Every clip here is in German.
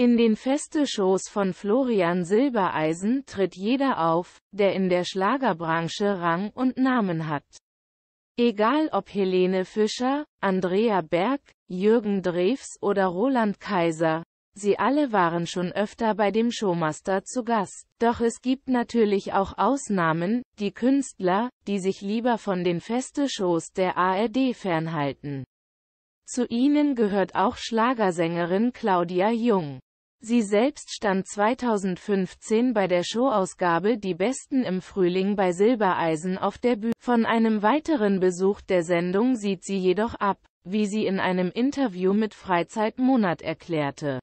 In den Feste-Shows von Florian Silbereisen tritt jeder auf, der in der Schlagerbranche Rang und Namen hat. Egal ob Helene Fischer, Andrea Berg, Jürgen Drews oder Roland Kaiser, sie alle waren schon öfter bei dem Showmaster zu Gast. Doch es gibt natürlich auch Ausnahmen, die Künstler, die sich lieber von den Feste-Shows der ARD fernhalten. Zu ihnen gehört auch Schlagersängerin Claudia Jung. Sie selbst stand 2015 bei der Showausgabe Die Besten im Frühling bei Silbereisen auf der Bühne. Von einem weiteren Besuch der Sendung sieht sie jedoch ab, wie sie in einem Interview mit Freizeit Monat erklärte.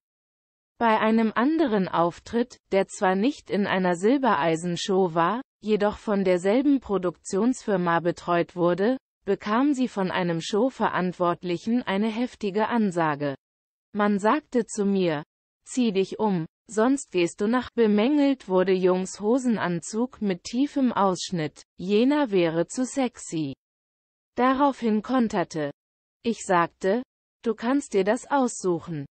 Bei einem anderen Auftritt, der zwar nicht in einer Silbereisen-Show war, jedoch von derselben Produktionsfirma betreut wurde, bekam sie von einem Showverantwortlichen eine heftige Ansage. Man sagte zu mir, Zieh dich um, sonst gehst du nach. Bemängelt wurde Jungs Hosenanzug mit tiefem Ausschnitt, jener wäre zu sexy. Daraufhin konterte. Ich sagte, du kannst dir das aussuchen.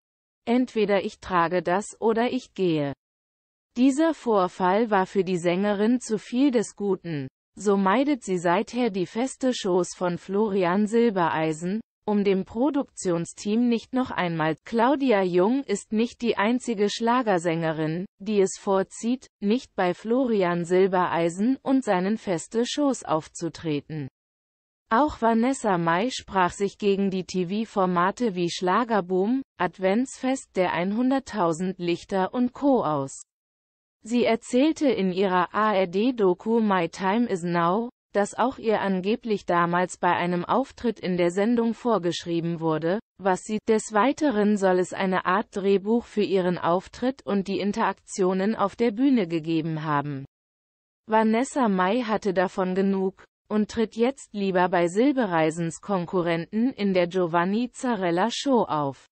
Entweder ich trage das oder ich gehe. Dieser Vorfall war für die Sängerin zu viel des Guten. So meidet sie seither die feste Shows von Florian Silbereisen, um dem Produktionsteam nicht noch einmal. Claudia Jung ist nicht die einzige Schlagersängerin, die es vorzieht, nicht bei Florian Silbereisen und seinen feste Shows aufzutreten. Auch Vanessa Mai sprach sich gegen die TV-Formate wie Schlagerboom, Adventsfest der 100.000 Lichter und Co. aus. Sie erzählte in ihrer ARD-Doku My Time Is Now, das auch ihr angeblich damals bei einem Auftritt in der Sendung vorgeschrieben wurde, was sie, des Weiteren soll es eine Art Drehbuch für ihren Auftritt und die Interaktionen auf der Bühne gegeben haben. Vanessa May hatte davon genug, und tritt jetzt lieber bei Silbereisens Konkurrenten in der Giovanni Zarella Show auf.